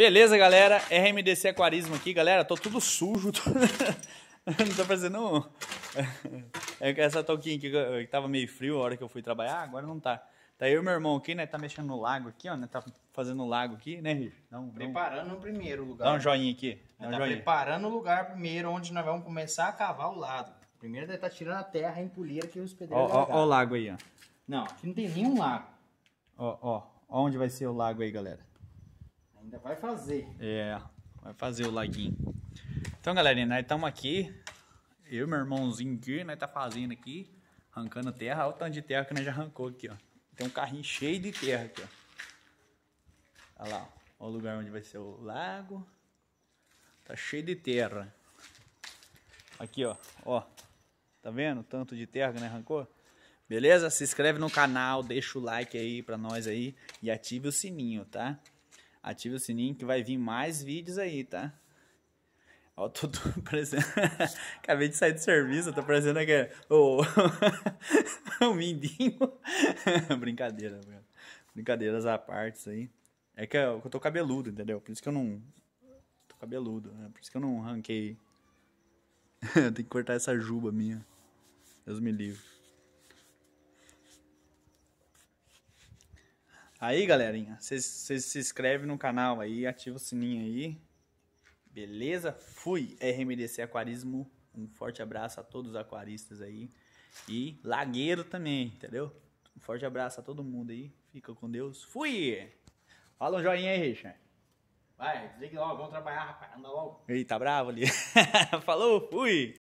Beleza, galera? RMDC Aquarismo aqui, galera. Tô tudo sujo. Tô... Não É fazendo. Essa touquinha aqui que tava meio frio a hora que eu fui trabalhar, ah, agora não tá. Tá aí o meu irmão aqui, né? Tá mexendo no lago aqui, ó, né? Tá fazendo o lago aqui, né, Rich? Não. preparando o primeiro lugar. Dá um joinha aqui. Dá um tá joinha. preparando o lugar primeiro, onde nós vamos começar a cavar o lado. Primeiro deve estar tá tirando a terra em polia que os pedreiros. Ó, ó, ó, o lago aí, ó. Não, aqui não tem nenhum lago. Ó, ó. Ó onde vai ser o lago aí, galera. Ainda vai fazer. É, vai fazer o laguinho. Então, galerinha, nós estamos aqui. Eu e meu irmãozinho aqui, nós tá fazendo aqui, arrancando terra. Olha o tanto de terra que nós já arrancou aqui, ó. Tem um carrinho cheio de terra aqui, ó. Olha lá, ó. Olha o lugar onde vai ser o lago. Tá cheio de terra. Aqui, ó. Ó. Tá vendo? Tanto de terra que nós arrancou. Beleza? Se inscreve no canal, deixa o like aí pra nós aí e ative o sininho, tá? ative o sininho que vai vir mais vídeos aí, tá? Ó, tô, tô parecendo. Acabei de sair do serviço, tô parecendo aquele. O oh, um mindinho. brincadeira, brincadeiras à parte aí. É que eu, eu tô cabeludo, entendeu? Por isso que eu não. Tô cabeludo, né? Por isso que eu não ranquei. Tenho que cortar essa juba minha. Deus me livre. Aí, galerinha, vocês se inscreve no canal aí, ativa o sininho aí. Beleza? Fui! RMDC Aquarismo. Um forte abraço a todos os aquaristas aí. E lagueiro também, entendeu? Um forte abraço a todo mundo aí. Fica com Deus. Fui! Fala um joinha aí, Richard. Vai, desliga logo, vamos trabalhar, rapaz. Anda logo. Eita, tá bravo ali. Falou, fui!